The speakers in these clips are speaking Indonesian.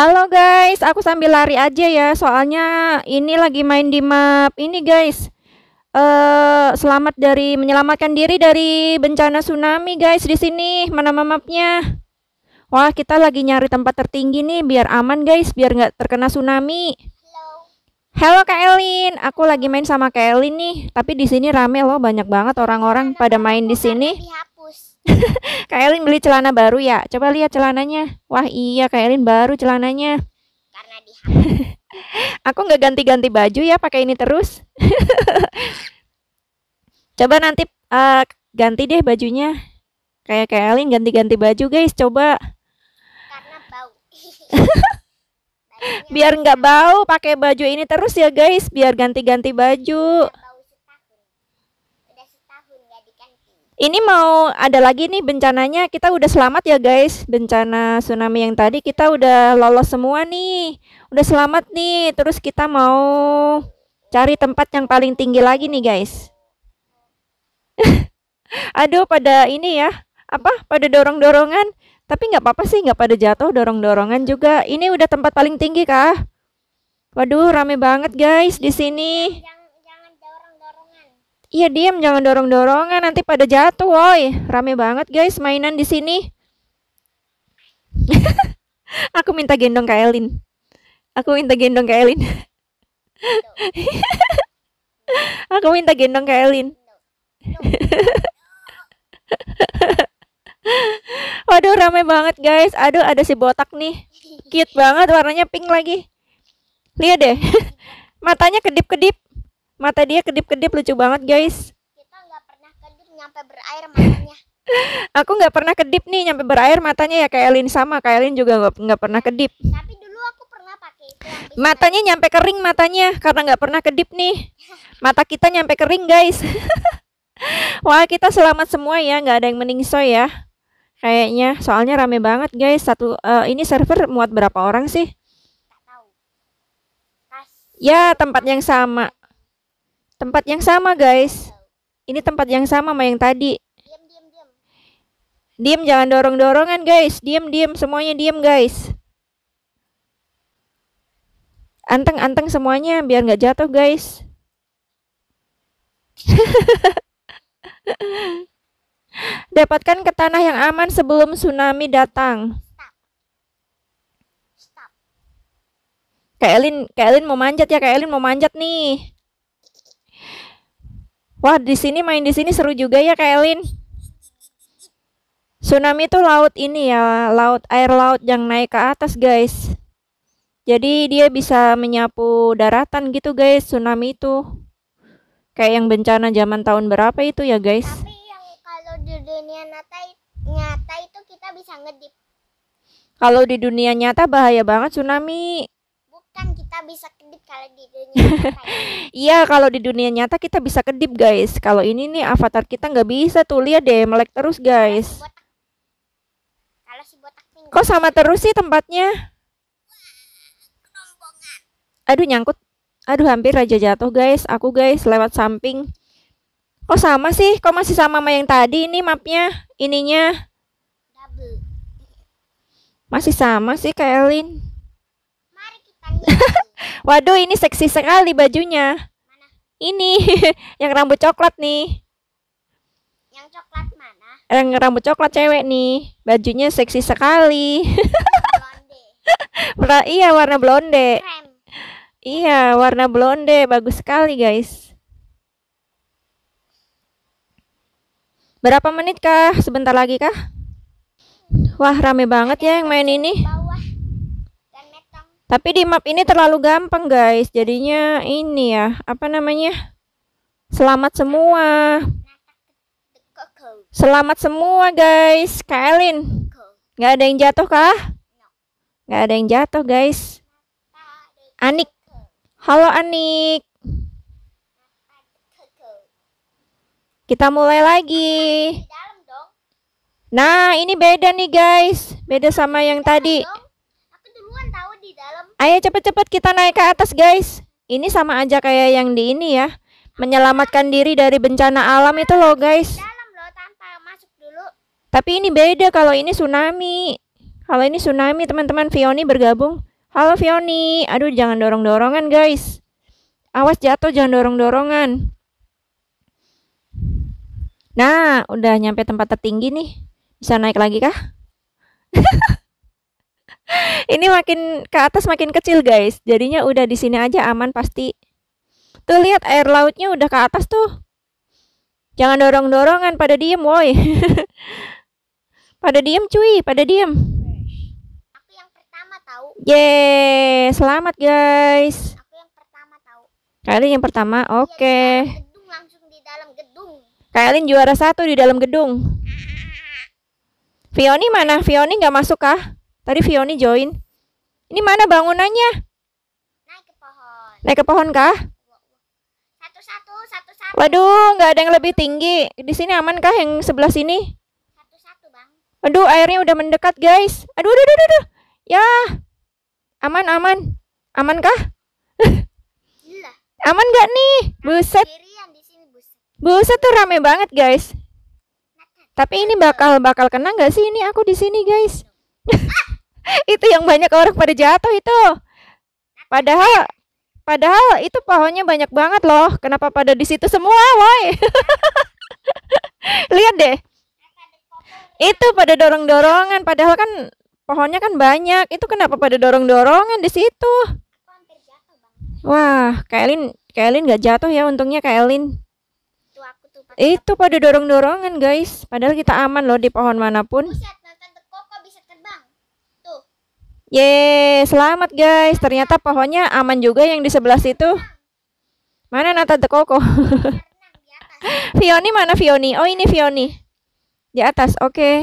Halo guys, aku sambil lari aja ya, soalnya ini lagi main di map ini guys. Uh, selamat dari menyelamatkan diri dari bencana tsunami guys di sini. Mana mapnya? Wah, kita lagi nyari tempat tertinggi nih biar aman guys, biar nggak terkena tsunami. Halo Kak Elin, aku lagi main sama Kak Elin nih. Tapi di sini rame loh, banyak banget orang-orang pada main di sini bagus. Kak Elin beli celana baru ya? Coba lihat celananya. Wah iya Kak Elin baru celananya. Karena di Aku nggak ganti-ganti baju ya pakai ini terus. Coba nanti uh, ganti deh bajunya. Kayak Kak Elin ganti-ganti baju guys. Coba. Karena bau. biar nggak bau pakai baju ini terus ya guys. Biar ganti-ganti baju. Karena iya, bau. ini mau ada lagi nih bencananya kita udah selamat ya guys bencana tsunami yang tadi kita udah lolos semua nih udah selamat nih terus kita mau cari tempat yang paling tinggi lagi nih guys aduh pada ini ya apa pada dorong-dorongan tapi nggak apa-apa sih nggak pada jatuh dorong-dorongan juga ini udah tempat paling tinggi kah waduh rame banget guys di sini Iya diam, jangan dorong-dorongan, nanti pada jatuh woi. Rame banget guys mainan di sini. Aku minta gendong ke Elin. Aku minta gendong ke Elin. Aku minta gendong ke Elin. Waduh rame banget guys. Aduh ada si botak nih. Cute banget warnanya pink lagi. Lihat deh. Matanya kedip-kedip. Mata dia kedip-kedip lucu banget guys. Kita nggak pernah kedip nyampe berair matanya. aku nggak pernah kedip nih nyampe berair matanya ya kayak Elin sama kayak Elin juga nggak nggak pernah kedip. Tapi dulu aku pernah pakai itu. Matanya nyampe kering matanya karena nggak pernah kedip nih. Mata kita nyampe kering guys. Wah kita selamat semua ya nggak ada yang meningsoy ya. Kayaknya soalnya rame banget guys satu uh, ini server muat berapa orang sih? Ya tempat yang sama. Tempat yang sama, guys. Ini tempat yang sama sama yang tadi. Diam, jangan dorong-dorongan, guys. Diam, diam, semuanya diam, guys. Anteng-anteng semuanya biar nggak jatuh, guys. Dapatkan ke tanah yang aman sebelum tsunami datang. Kak Elin, Kak Elin mau manjat ya, Kak Elin mau manjat nih. Wah, di sini main di sini seru juga ya, Kailin. Tsunami itu laut ini ya, laut air laut yang naik ke atas, guys. Jadi dia bisa menyapu daratan gitu, guys, tsunami itu. Kayak yang bencana zaman tahun berapa itu ya, guys? Tapi yang kalau di dunia nyata nyata itu kita bisa ngedip. Kalau di dunia nyata bahaya banget tsunami kan kita bisa kedip kalau di dunia nyata. Iya, ya, kalau di dunia nyata kita bisa kedip, guys. Kalau ini nih avatar kita nggak bisa tuh lihat deh melek terus, guys. Kalau si botak, si botak Kok sama terus sih tempatnya? Wah, Aduh, nyangkut. Aduh, hampir raja jatuh, guys. Aku, guys, lewat samping. Kok sama sih? Kok masih sama sama yang tadi ini mapnya? Ininya? Masih sama sih, Kaelin. Waduh, ini seksi sekali bajunya. Mana? Ini yang rambut coklat nih. Yang coklat mana? Yang rambut coklat cewek nih. Bajunya seksi sekali. blonde. iya, warna blonde. Krem. Iya, warna blonde bagus sekali, guys. Berapa menit kah? Sebentar lagi kah? Wah, rame banget ya yang main ini. Tapi di map ini terlalu gampang guys. Jadinya ini ya, apa namanya? Selamat semua. Selamat semua guys. Kaelin, Gak ada yang jatuh kah? Gak ada yang jatuh guys. Anik. Halo Anik. Kita mulai lagi. Nah, ini beda nih guys. Beda sama yang tadi. Ayo cepet-cepet kita naik ke atas guys. Ini sama aja kayak yang di ini ya. Menyelamatkan diri dari bencana alam itu loh guys. Tapi ini beda kalau ini tsunami. Kalau ini tsunami teman-teman Vioni bergabung. Halo Vioni. Aduh jangan dorong-dorongan guys. Awas jatuh jangan dorong-dorongan. Nah udah nyampe tempat tertinggi nih. Bisa naik lagi kah? Ini makin ke atas makin kecil guys. Jadinya udah di sini aja aman pasti. Tuh lihat air lautnya udah ke atas tuh. Jangan dorong-dorongan pada diem woi. pada diem cuy, pada diem. Aku yang pertama tahu. selamat guys. Aku yang pertama tahu. Kalian yang pertama, iya, oke. Okay. Kalian juara satu di dalam gedung. Vioni ah, ah, ah, mana? Vioni nggak masuk kah? Tadi Viony join. Ini mana bangunannya? Naik ke pohon. Naik ke pohon kah? Satu-satu, satu-satu. Waduh, nggak ada yang lebih tinggi. Di sini aman kah yang sebelah sini? Satu-satu, Bang. Aduh, airnya udah mendekat, guys. Aduh, aduh, aduh, aduh. Ya. Aman, aman. Aman kah? aman nggak nih? Buset. Buset tuh rame banget, guys. Tapi ini bakal bakal kena nggak sih ini aku di sini, guys? itu yang banyak orang pada jatuh itu padahal padahal itu pohonnya banyak banget loh kenapa pada di situ semua woi lihat deh itu pada dorong dorongan padahal kan pohonnya kan banyak itu kenapa pada dorong dorongan di situ wah Kailin, Kailin nggak jatuh ya untungnya Kailin. itu pada dorong dorongan guys padahal kita aman loh di pohon manapun Ye, selamat guys. Ternyata pohonnya aman juga yang di sebelah situ. Mana Nata de Koko? Vioni mana Fioni? Oh, ini Fioni, Di atas. Oke. Okay.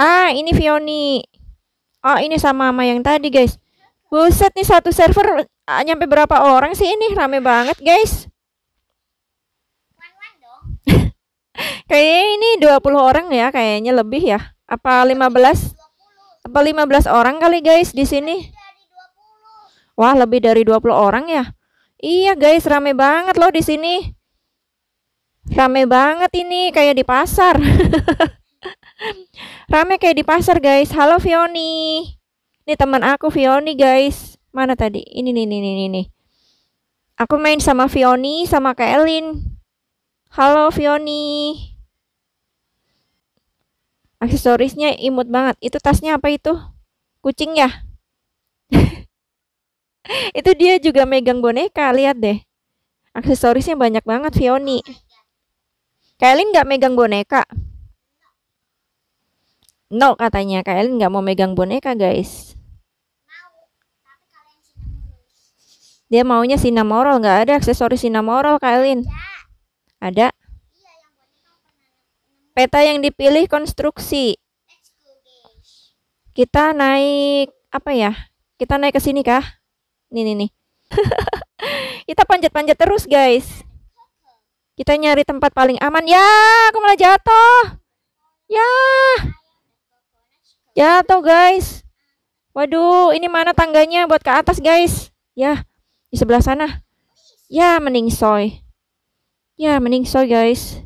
Ah, ini Fioni. Oh, ini sama sama yang tadi, guys. Buset nih satu server ah, nyampe berapa orang sih ini? Rame banget, guys. Kayaknya ini 20 orang ya, kayaknya lebih ya. Apa 15? Apa 15 orang kali guys di sini? Wah, lebih dari 20 orang ya. Iya guys, rame banget loh di sini. Rame banget ini kayak di pasar. rame kayak di pasar guys. Halo Vioni. Ini teman aku Vioni guys. Mana tadi? Ini nih nih nih nih. Aku main sama Vioni sama Kak Elin. Halo Vioni aksesorisnya imut banget itu tasnya apa itu kucing ya itu dia juga megang boneka lihat deh aksesorisnya banyak banget Vioni Kailin nggak megang boneka no katanya Kailin nggak mau megang boneka guys dia maunya sinamoral, nggak ada aksesoris sinamoral, Kailin ada Peta yang dipilih konstruksi. Kita naik apa ya? Kita naik ke sini kah? Nih nih nih. kita panjat-panjat terus, guys. Kita nyari tempat paling aman. Ya, aku malah jatuh. Ya. Jatuh, guys. Waduh, ini mana tangganya buat ke atas, guys? Ya, di sebelah sana. Ya, soy. Ya, soy, guys.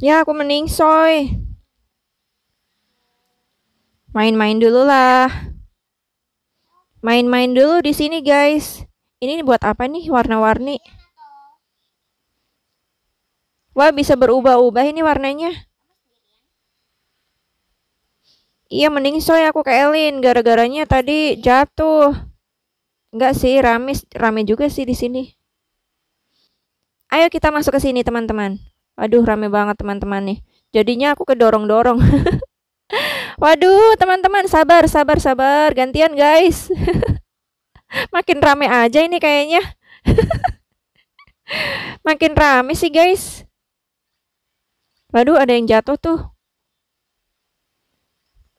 Ya, aku mending soy, Main-main dulu lah. Main-main dulu di sini, guys. Ini buat apa nih warna-warni? Wah, bisa berubah-ubah ini warnanya. Iya, mending soy aku ke Elin. Gara-garanya tadi jatuh. Enggak sih, rame, rame juga sih di sini. Ayo kita masuk ke sini, teman-teman. Waduh rame banget teman-teman nih. Jadinya aku kedorong-dorong. Waduh, teman-teman, sabar, sabar, sabar. Gantian, guys. Makin rame aja ini kayaknya. Makin rame sih, guys. Waduh, ada yang jatuh tuh.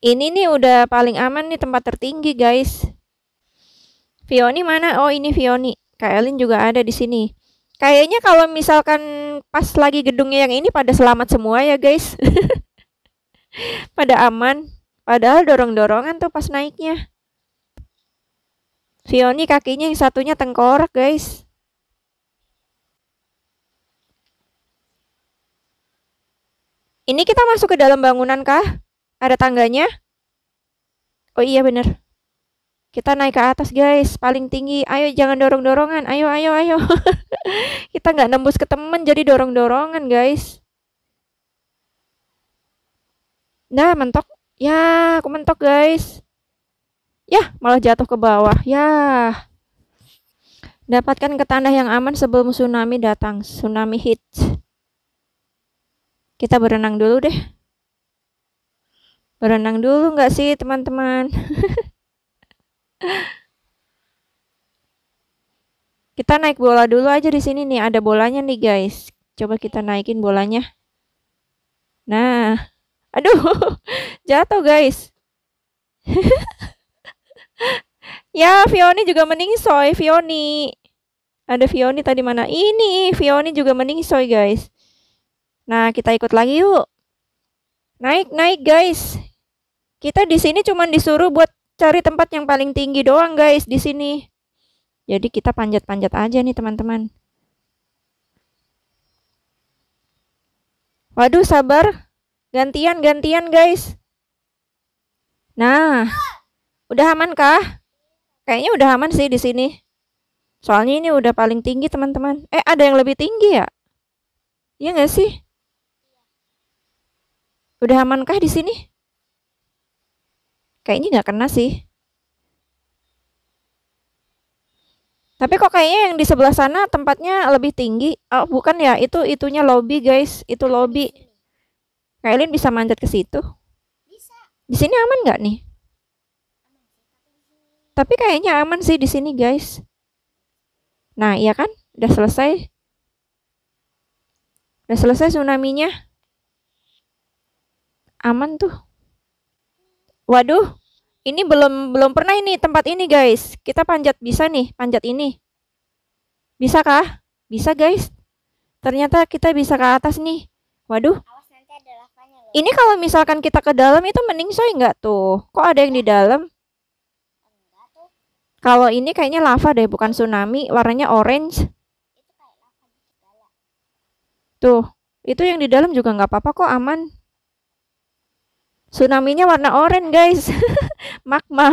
Ini nih udah paling aman nih tempat tertinggi, guys. Vioni mana? Oh, ini Vioni. Kak Elin juga ada di sini. Kayaknya kalau misalkan pas lagi gedungnya yang ini pada selamat semua ya guys. pada aman. Padahal dorong-dorongan tuh pas naiknya. Vioni kakinya yang satunya tengkorak guys. Ini kita masuk ke dalam bangunan kah? Ada tangganya? Oh iya bener. Kita naik ke atas guys, paling tinggi. Ayo jangan dorong-dorongan. Ayo, ayo, ayo. kita nggak nembus ke temen jadi dorong-dorongan guys. Nah, mentok. Ya, aku mentok guys. Ya, malah jatuh ke bawah. Ya. Dapatkan ke tanah yang aman sebelum tsunami datang. Tsunami hit. Kita berenang dulu deh. Berenang dulu nggak sih teman-teman? Kita naik bola dulu aja di sini nih, ada bolanya nih guys. Coba kita naikin bolanya. Nah, aduh, jatuh guys. ya, Vioni juga meningsoi, Vioni. Ada Vioni tadi mana? Ini, Vioni juga meningsoi guys. Nah, kita ikut lagi yuk. Naik, naik guys. Kita di sini cuma disuruh buat cari tempat yang paling tinggi doang guys di sini. Jadi kita panjat-panjat aja nih teman-teman. Waduh sabar. Gantian-gantian guys. Nah, udah aman kah? Kayaknya udah aman sih di sini. Soalnya ini udah paling tinggi teman-teman. Eh ada yang lebih tinggi ya? Iya nggak sih? Udah aman kah di sini? Kayaknya nggak kena sih. Tapi kok kayaknya yang di sebelah sana tempatnya lebih tinggi. Oh, bukan ya, itu itunya lobby, guys. Itu lobby. Kailin bisa manjat ke situ. Di sini aman nggak nih? Tapi kayaknya aman sih di sini, guys. Nah, iya kan? Udah selesai. Udah selesai tsunami-nya. Aman tuh. Waduh, ini belum belum pernah ini tempat ini guys. Kita panjat bisa nih, panjat ini. Bisa kah? Bisa guys. Ternyata kita bisa ke atas nih. Waduh. Ini kalau misalkan kita ke dalam itu mending soy nggak tuh? Kok ada yang di iya. dalam? Kalau ini kayaknya lava deh, bukan tsunami. Warnanya orange. Tuh, itu yang di dalam juga nggak apa-apa kok aman tsunami warna oranye guys magma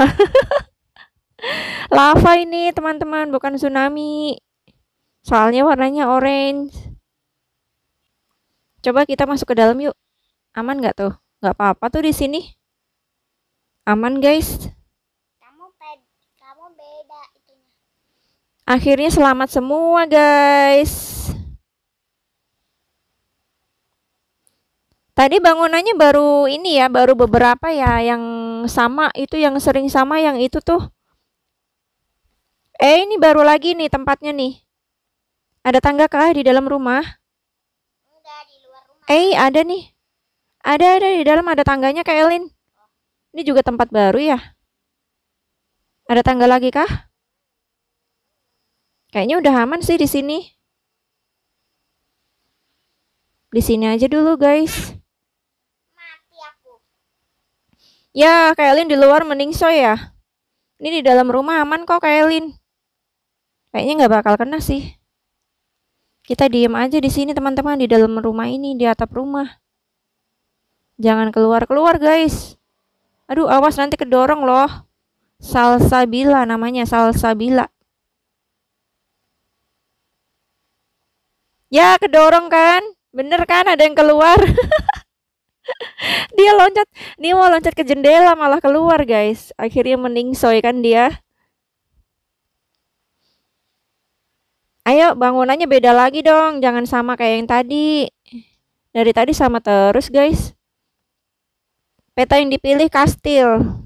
lava ini teman-teman bukan tsunami soalnya warnanya orange coba kita masuk ke dalam yuk aman nggak tuh nggak apa-apa tuh di sini aman guys kamu kamu beda akhirnya selamat semua guys Tadi bangunannya baru ini ya, baru beberapa ya yang sama itu yang sering sama yang itu tuh. Eh, ini baru lagi nih tempatnya nih. Ada tangga kah di dalam rumah? Enggak, di luar rumah. Eh, ada nih. Ada, ada di dalam ada tangganya Kak Elin. Ini juga tempat baru ya. Ada tangga lagi kah? Kayaknya udah aman sih di sini. Di sini aja dulu, guys. Ya, Kaelin di luar mending so ya. Ini di dalam rumah aman kok, Kaelin. Kayaknya nggak bakal kena sih. Kita diem aja di sini, teman-teman, di dalam rumah ini, di atap rumah. Jangan keluar-keluar, guys. Aduh, awas nanti kedorong loh. Salsabila namanya, Salsabila. Ya, kedorong kan? Bener kan ada yang keluar? dia loncat dia mau loncat ke jendela malah keluar guys akhirnya meningsoi kan dia ayo bangunannya beda lagi dong jangan sama kayak yang tadi dari tadi sama terus guys peta yang dipilih kastil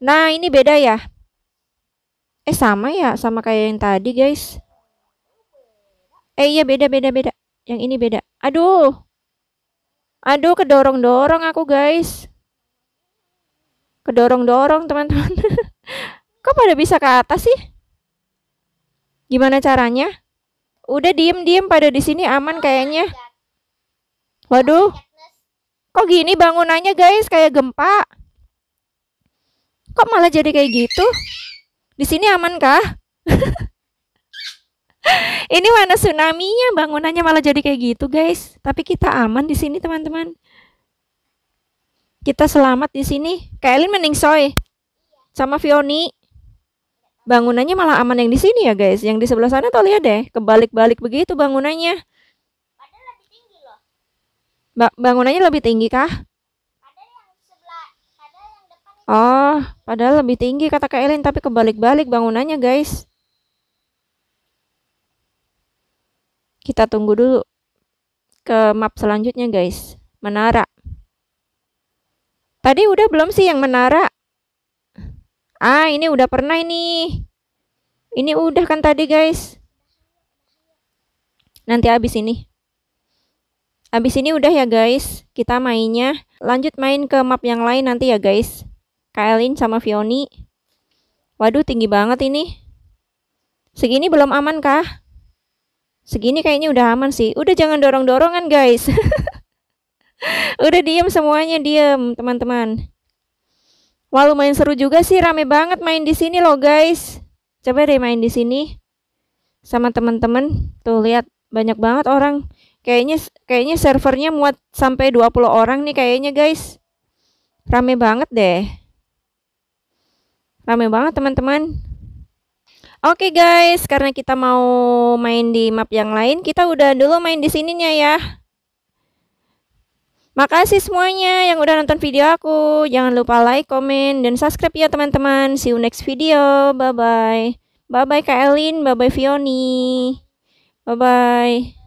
nah ini beda ya eh sama ya sama kayak yang tadi guys eh iya beda beda beda yang ini beda aduh Aduh, kedorong-dorong aku, guys. Kedorong-dorong, teman-teman. Kok pada bisa ke atas sih? Gimana caranya? Udah diem-diem pada di sini aman kayaknya. Waduh. Kok gini bangunannya, guys? Kayak gempa. Kok malah jadi kayak gitu? Di sini aman kah? ini mana tsunami-nya bangunannya malah jadi kayak gitu guys tapi kita aman di sini teman-teman kita selamat di sini Kaelin mending soy sama Fioni. bangunannya malah aman yang di sini ya guys yang di sebelah sana tuh lihat deh kebalik-balik begitu bangunannya Ba bangunannya lebih tinggi kah? Oh, padahal lebih tinggi kata Kailin tapi kebalik-balik bangunannya guys. kita tunggu dulu ke map selanjutnya guys. Menara. Tadi udah belum sih yang menara? Ah, ini udah pernah ini. Ini udah kan tadi guys. Nanti habis ini. Habis ini udah ya guys. Kita mainnya. Lanjut main ke map yang lain nanti ya guys. Kailin sama Vioni. Waduh tinggi banget ini. Segini belum aman kah? Segini kayaknya udah aman sih. Udah jangan dorong-dorongan, guys. udah diem semuanya, diem, teman-teman. Wah, main seru juga sih, rame banget main di sini loh, guys. Coba deh main di sini sama teman-teman. Tuh, lihat banyak banget orang. Kayaknya kayaknya servernya muat sampai 20 orang nih kayaknya, guys. Rame banget deh. Rame banget, teman-teman. Oke okay guys, karena kita mau main di map yang lain, kita udah dulu main di sininya ya. Makasih semuanya yang udah nonton video aku. Jangan lupa like, komen, dan subscribe ya teman-teman. See you next video. Bye-bye. Bye-bye Kak Elin, bye-bye Vioni. Bye-bye.